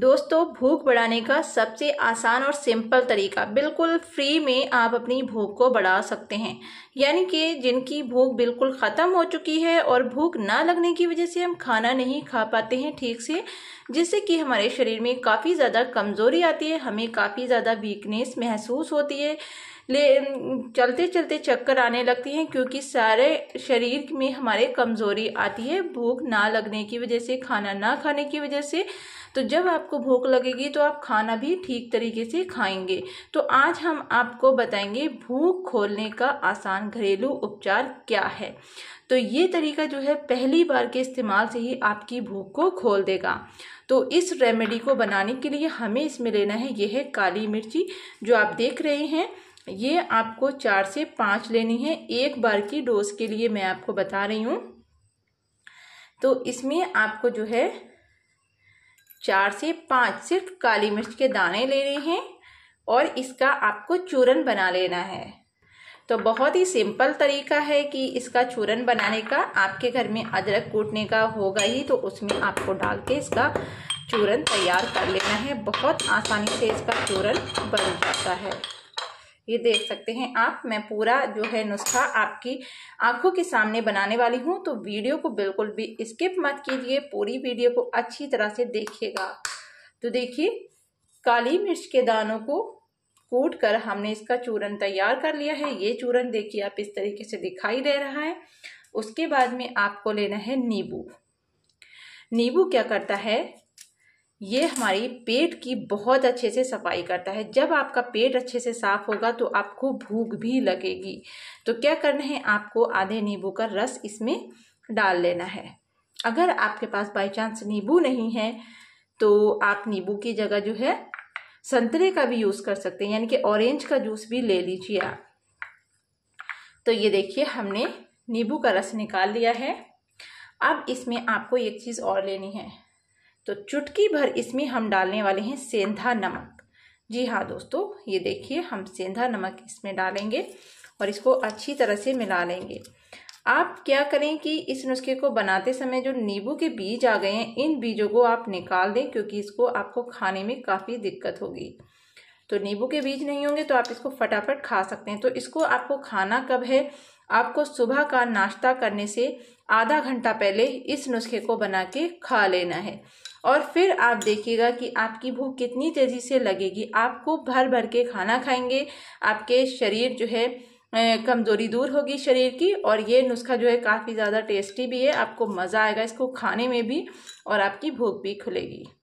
दोस्तों भूख बढ़ाने का सबसे आसान और सिंपल तरीका बिल्कुल फ्री में आप अपनी भूख को बढ़ा सकते हैं यानी कि जिनकी भूख बिल्कुल ख़त्म हो चुकी है और भूख ना लगने की वजह से हम खाना नहीं खा पाते हैं ठीक से जिससे कि हमारे शरीर में काफ़ी ज़्यादा कमज़ोरी आती है हमें काफ़ी ज़्यादा वीकनेस महसूस होती है ले चलते चलते चक्कर आने लगती हैं क्योंकि सारे शरीर में हमारे कमज़ोरी आती है भूख ना लगने की वजह से खाना ना खाने की वजह से तो जब आपको भूख लगेगी तो आप खाना भी ठीक तरीके से खाएंगे तो आज हम आपको बताएंगे भूख खोलने का आसान घरेलू उपचार क्या है तो ये तरीका जो है पहली बार के इस्तेमाल से ही आपकी भूख को खोल देगा तो इस रेमेडी को बनाने के लिए हमें इसमें लेना है यह है काली मिर्ची जो आप देख रहे हैं ये आपको चार से पाँच लेनी है एक बार की डोज के लिए मैं आपको बता रही हूँ तो इसमें आपको जो है चार से पाँच सिर्फ काली मिर्च के दाने लेने हैं और इसका आपको चूरन बना लेना है तो बहुत ही सिंपल तरीका है कि इसका चूरन बनाने का आपके घर में अदरक कूटने का होगा ही तो उसमें आपको डाल के इसका चूरन तैयार कर लेना है बहुत आसानी से इसका चूरन बन जाता है ये देख सकते हैं आप मैं पूरा जो है नुस्खा आपकी आंखों के सामने बनाने वाली हूँ तो वीडियो को बिल्कुल भी स्किप मत कीजिए पूरी वीडियो को अच्छी तरह से देखिएगा तो देखिए काली मिर्च के दानों को कूट कर हमने इसका चूरन तैयार कर लिया है ये चूरन देखिए आप इस तरीके से दिखाई दे रहा है उसके बाद में आपको लेना है नींबू नींबू क्या करता है ये हमारी पेट की बहुत अच्छे से सफाई करता है जब आपका पेट अच्छे से साफ होगा तो आपको भूख भी लगेगी तो क्या करना है आपको आधे नींबू का रस इसमें डाल लेना है अगर आपके पास बाई चांस नींबू नहीं है तो आप नींबू की जगह जो है संतरे का भी यूज़ कर सकते हैं यानी कि ऑरेंज का जूस भी ले लीजिए आप तो ये देखिए हमने नींबू का रस निकाल लिया है अब इसमें आपको एक चीज़ और लेनी है तो चुटकी भर इसमें हम डालने वाले हैं सेंधा नमक जी हाँ दोस्तों ये देखिए हम सेंधा नमक इसमें डालेंगे और इसको अच्छी तरह से मिला लेंगे आप क्या करें कि इस नुस्खे को बनाते समय जो नींबू के बीज आ गए हैं इन बीजों को आप निकाल दें क्योंकि इसको आपको खाने में काफ़ी दिक्कत होगी तो नींबू के बीज नहीं होंगे तो आप इसको फटाफट खा सकते हैं तो इसको आपको खाना कब है आपको सुबह का नाश्ता करने से आधा घंटा पहले इस नुस्खे को बना के खा लेना है और फिर आप देखिएगा कि आपकी भूख कितनी तेज़ी से लगेगी आपको भर भर के खाना खाएंगे आपके शरीर जो है कमज़ोरी दूर होगी शरीर की और ये नुस्खा जो है काफ़ी ज़्यादा टेस्टी भी है आपको मज़ा आएगा इसको खाने में भी और आपकी भूख भी खुलेगी